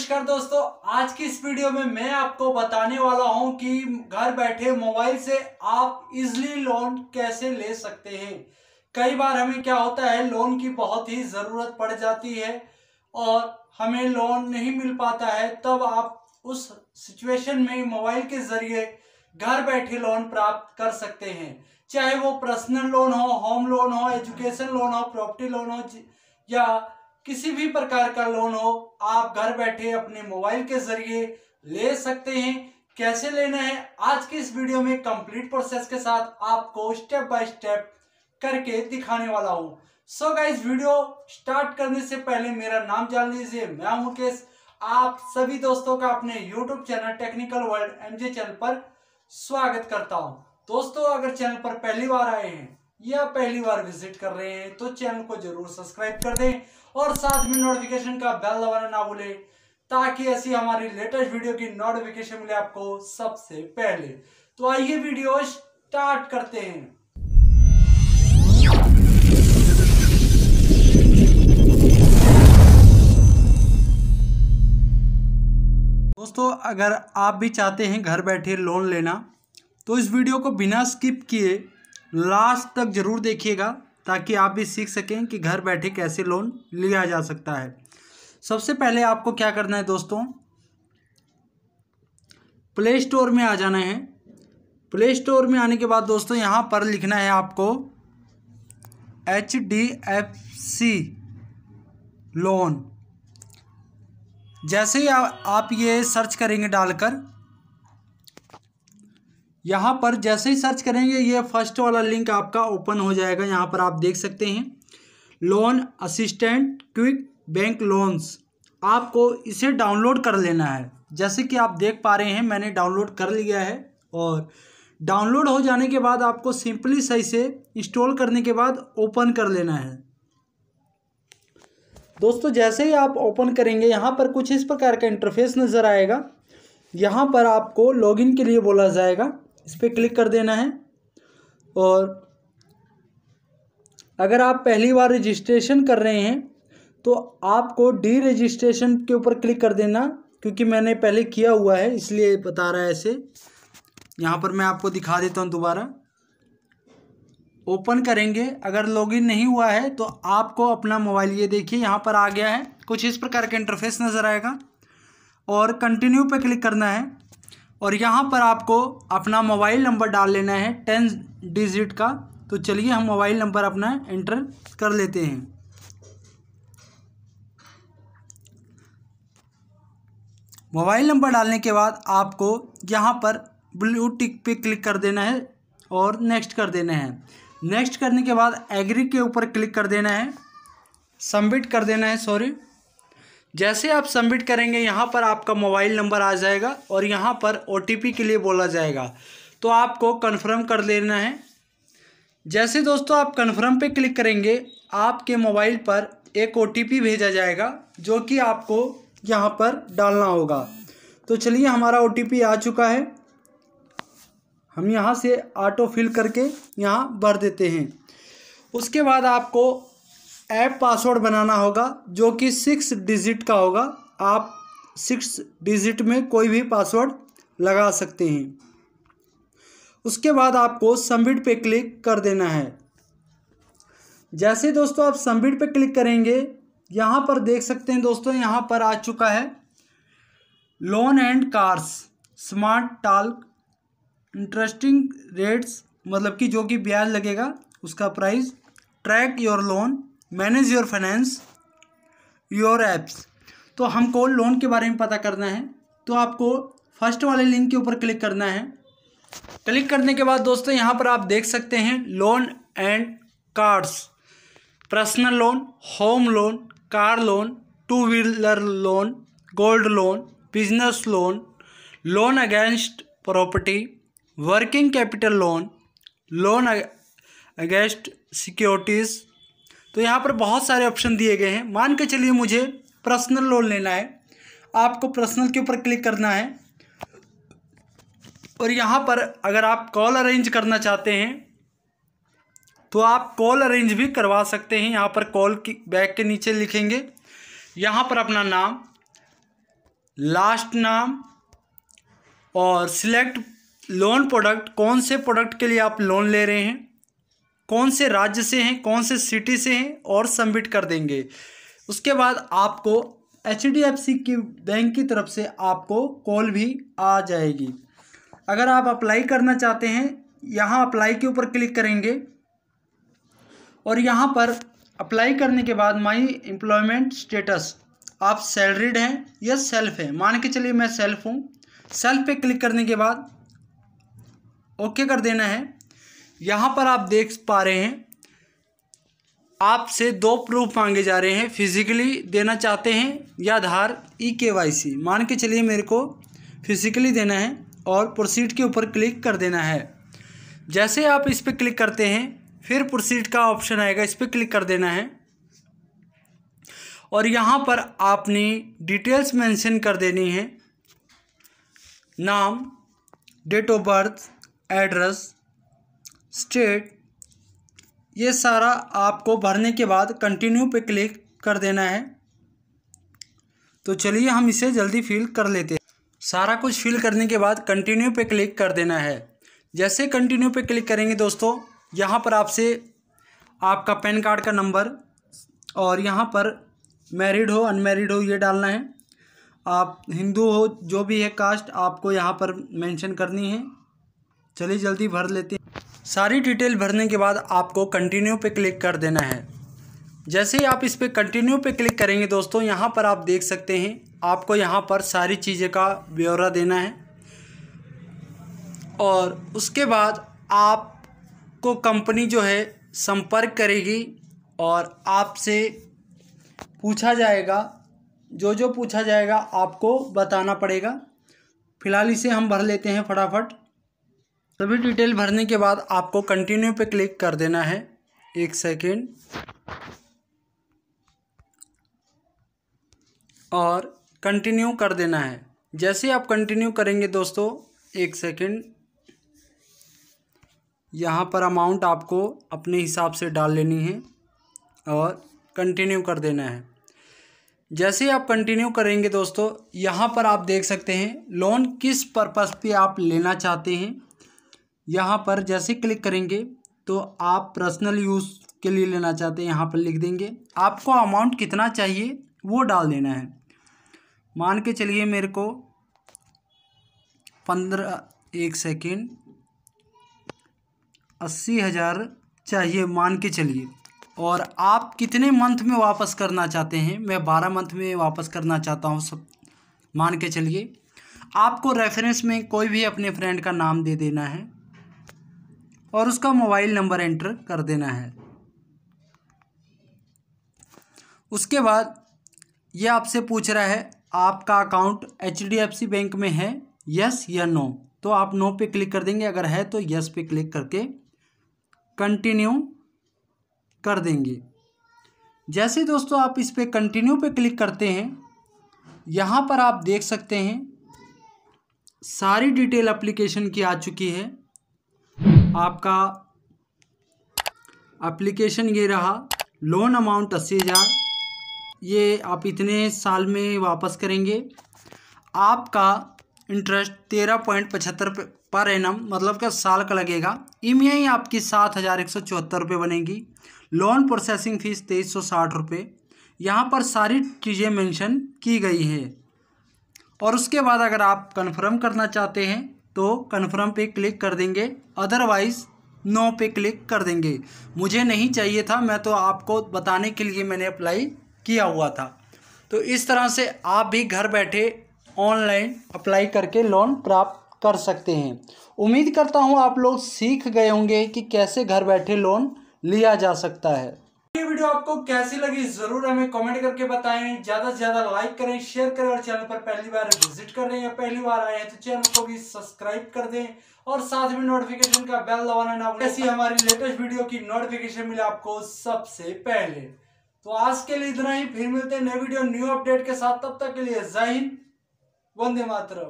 नमस्कार दोस्तों आज की इस वीडियो में मैं आपको बताने वाला हूं कि घर बैठे मोबाइल से आप इजली लोन कैसे ले सकते हैं कई बार हमें क्या होता है लोन की बहुत ही ज़रूरत पड़ जाती है और हमें लोन नहीं मिल पाता है तब आप उस सिचुएशन में मोबाइल के ज़रिए घर बैठे लोन प्राप्त कर सकते हैं चाहे वो पर्सनल लोन हो होम लोन हो एजुकेशन लोन हो प्रॉपर्टी लोन हो या किसी भी प्रकार का लोन हो आप घर बैठे अपने मोबाइल के जरिए ले सकते हैं कैसे लेना है आज के इस वीडियो में कंप्लीट प्रोसेस के साथ आपको स्टेप बाय स्टेप करके दिखाने वाला हूं so so guys video start करने से पहले मेरा नाम जान लीजिए मैं मुकेश आप सभी दोस्तों का अपने YouTube channel technical world MJ channel पर स्वागत करता हूं दोस्तों अगर चैनल पर पहली बार आए हैं या पहली बार विजिट कर रहे हैं तो चैनल को जरूर सब्सक्राइब कर दें और साथ में नोटिफिकेशन का बेल दबाना ना भूलें ताकि ऐसी हमारी लेटेस्ट वीडियो की नोटिफिकेशन मिले आपको सबसे पहले तो आइए वीडियो स्टार्ट करते हैं दोस्तों अगर आप भी चाहते हैं घर बैठे लोन लेना तो इस वीडियो को बिना स्किप किए लास्ट तक ज़रूर देखिएगा ताकि आप भी सीख सकें कि घर बैठे कैसे लोन लिया जा सकता है सबसे पहले आपको क्या करना है दोस्तों प्ले स्टोर में आ जाना है प्ले स्टोर में आने के बाद दोस्तों यहाँ पर लिखना है आपको H D F C loan जैसे ही आप ये सर्च करेंगे डालकर यहाँ पर जैसे ही सर्च करेंगे ये फर्स्ट वाला लिंक आपका ओपन हो जाएगा यहाँ पर आप देख सकते हैं loan assistant quick bank loans आपको इसे डाउनलोड कर लेना है जैसे कि आप देख पा रहे हैं मैंने डाउनलोड कर लिया है और डाउनलोड हो जाने के बाद आपको सिंपली सही से इंस्टॉल करने के बाद ओपन कर लेना है दोस्तों जैसे ही आप ओपन करेंगे यहाँ पर कुछ इस प्रकार का इंटरफेस नज़र आएगा यहाँ पर आपको लॉगिन के लिए बोला जाएगा इस पर क्लिक कर देना है और अगर आप पहली बार रजिस्ट्रेशन कर रहे हैं तो आपको डी रजिस्ट्रेशन के ऊपर क्लिक कर देना क्योंकि मैंने पहले किया हुआ है इसलिए बता रहा है ऐसे यहाँ पर मैं आपको दिखा देता हूँ दोबारा ओपन करेंगे अगर लॉगिन नहीं हुआ है तो आपको अपना मोबाइल ये देखिए यहाँ पर आ गया है कुछ इस प्रकार का इंटरफेस नज़र आएगा और कंटिन्यू पे क्लिक करना है और यहाँ पर आपको अपना मोबाइल नंबर डाल लेना है टेन डिजिट का तो चलिए हम मोबाइल नंबर अपना एंटर कर लेते हैं मोबाइल नंबर डालने के बाद आपको यहाँ पर ब्लू टिक पे क्लिक कर देना है और नेक्स्ट कर देना है नेक्स्ट करने के बाद एग्री के ऊपर क्लिक कर देना है सबमिट कर देना है सॉरी जैसे आप सबमिट करेंगे यहाँ पर आपका मोबाइल नंबर आ जाएगा और यहाँ पर ओ के लिए बोला जाएगा तो आपको कन्फर्म कर लेना है जैसे दोस्तों आप कन्फर्म पर क्लिक करेंगे आपके मोबाइल पर एक ओ भेजा जाएगा जो कि आपको यहाँ पर डालना होगा तो चलिए हमारा ओ आ चुका है हम यहाँ से ऑटो फिल करके यहाँ भर देते हैं उसके बाद आपको ऐप पासवर्ड बनाना होगा जो कि सिक्स डिजिट का होगा आप सिक्स डिजिट में कोई भी पासवर्ड लगा सकते हैं उसके बाद आपको सबमिट पे क्लिक कर देना है जैसे दोस्तों आप सबमिट पे क्लिक करेंगे यहाँ पर देख सकते हैं दोस्तों यहाँ पर आ चुका है loan and cars smart talk interesting rates मतलब कि जो कि ब्याज लगेगा उसका price track your loan manage your finance your apps तो हमको लोन के बारे में पता करना है तो आपको फर्स्ट वाले लिंक के ऊपर क्लिक करना है क्लिक करने के बाद दोस्तों यहाँ पर आप देख सकते हैं loan and cards personal loan home loan car loan two wheeler loan gold loan business loan loan against property working capital loan loan against securities तो यहाँ पर बहुत सारे ऑप्शन दिए गए हैं मान के चलिए मुझे पर्सनल लोन लेना है आपको पर्सनल के ऊपर क्लिक करना है और यहाँ पर अगर आप कॉल अरेंज करना चाहते हैं तो आप कॉल अरेंज भी करवा सकते हैं यहाँ पर कॉल की बैग के नीचे लिखेंगे यहाँ पर अपना नाम लास्ट नाम और सिलेक्ट लोन प्रोडक्ट कौन से प्रोडक्ट के लिए आप लोन ले रहे हैं कौन से राज्य से हैं कौन से सिटी से हैं और सबमिट कर देंगे उसके बाद आपको एच डी एफ सी की बैंक की तरफ से आपको कॉल भी आ जाएगी अगर आप अप्लाई करना चाहते हैं यहाँ अप्लाई के ऊपर क्लिक करेंगे और यहाँ पर अप्लाई करने के बाद माई एम्प्लॉयमेंट स्टेटस आप सैलरीड हैं या सेल्फ हैं मान के चलिए मैं सेल्फ हूँ सेल्फ पे क्लिक करने के बाद ओके कर देना है यहाँ पर आप देख पा रहे हैं आपसे दो प्रूफ मांगे जा रहे हैं फिजिकली देना चाहते हैं या आधार ई के वाई सी मान के चलिए मेरे को फिजिकली देना है और प्रोसीड के ऊपर क्लिक कर देना है जैसे आप इस पर क्लिक करते हैं फिर प्रोसीड का ऑप्शन आएगा इस पर क्लिक कर देना है और यहाँ पर आपने डिटेल्स मेंशन कर देनी है नाम date of birth address state ये सारा आपको भरने के बाद कंटिन्यू पे क्लिक कर देना है तो चलिए हम इसे जल्दी फिल कर लेते हैं सारा कुछ फिल करने के बाद कंटिन्यू पे क्लिक कर देना है जैसे कंटिन्यू पे क्लिक करेंगे दोस्तों यहाँ पर आपसे आपका पैन कार्ड का नंबर और यहाँ पर मैरिड हो अनमैरिड हो ये डालना है आप हिंदू हो जो भी है कास्ट आपको यहाँ पर मेंशन करनी है चलिए जल्दी भर लेते हैं सारी डिटेल भरने के बाद आपको कंटिन्यू पे क्लिक कर देना है जैसे ही आप इस पर कंटिन्यू पे क्लिक करेंगे दोस्तों यहाँ पर आप देख सकते हैं आपको यहाँ पर सारी चीज़ें का ब्यौरा देना है और उसके बाद आपको कंपनी जो है संपर्क करेगी और आपसे पूछा जाएगा जो जो पूछा जाएगा आपको बताना पड़ेगा फिलहाल इसे हम भर लेते हैं फटाफट सभी डिटेल भरने के बाद आपको कंटिन्यू पे क्लिक कर देना है एक सेकेंड और कंटिन्यू कर देना है जैसे आप कंटिन्यू करेंगे दोस्तों एक सेकेंड यहाँ पर अमाउंट आपको अपने हिसाब से डाल लेनी है और कंटिन्यू कर देना है जैसे आप कंटिन्यू करेंगे दोस्तों यहाँ पर आप देख सकते हैं लोन किस पर्पज़ पे आप लेना चाहते हैं यहाँ पर जैसे क्लिक करेंगे तो आप पर्सनल यूज़ के लिए लेना चाहते हैं यहाँ पर लिख देंगे आपको अमाउंट कितना चाहिए वो डाल देना है मान के चलिए मेरे को पंद्रह एक सेकेंड अस्सी हज़ार चाहिए मान के चलिए और आप कितने मंथ में वापस करना चाहते हैं मैं बारह मंथ में वापस करना चाहता हूँ सब मान के चलिए आपको रेफरेंस में कोई भी अपने फ्रेंड का नाम दे देना है और उसका मोबाइल नंबर एंटर कर देना है उसके बाद ये आपसे पूछ रहा है आपका अकाउंट एच बैंक में है यस या नो तो आप नो पे क्लिक कर देंगे अगर है तो यस पे क्लिक करके कंटिन्यू कर देंगे जैसे दोस्तों आप इस पर कंटिन्यू पे क्लिक करते हैं यहाँ पर आप देख सकते हैं सारी डिटेल एप्लीकेशन की आ चुकी है आपका एप्लीकेशन ये रहा लोन अमाउंट अस्सी हज़ार ये आप इतने साल में वापस करेंगे आपका इंटरेस्ट तेरह पॉइंट पचहत्तर पर एम मतलब क्या साल का लगेगा ई एम आई आपकी सात हज़ार एक सौ चौहत्तर रुपये बनेगी लोन प्रोसेसिंग फ़ीस तेईस सौ साठ रुपये यहाँ पर सारी चीज़ें मेंशन की गई है और उसके बाद अगर आप कन्फर्म करना चाहते हैं तो कन्फर्म पे क्लिक कर देंगे अदरवाइज़ नो पे क्लिक कर देंगे मुझे नहीं चाहिए था मैं तो आपको बताने के लिए मैंने अप्लाई किया हुआ था तो इस तरह से आप भी घर बैठे ऑनलाइन अप्लाई करके लोन प्राप्त कर सकते हैं उम्मीद करता हूँ आप लोग सीख गए होंगे कि कैसे घर बैठे लोन लिया जा सकता है ये वीडियो आपको कैसी लगी जरूर हमें कमेंट करके बताएं ज्यादा से ज्यादा लाइक करें शेयर करें और चैनल पर पहली बार विजिट कर रहे हैं या पहली बार आए हैं तो चैनल को भी सब्सक्राइब कर दें और साथ में नोटिफिकेशन का बेल दबाना ना भूलें ऐसी हमारी लेटेस्ट वीडियो की नोटिफिकेशन मिले आपको सबसे पहले तो आज के लिए इतना ही फिर मिलते हैं नए वीडियो न्यू अपडेट के साथ तब तक के लिए जय हिंद वंदे मातरम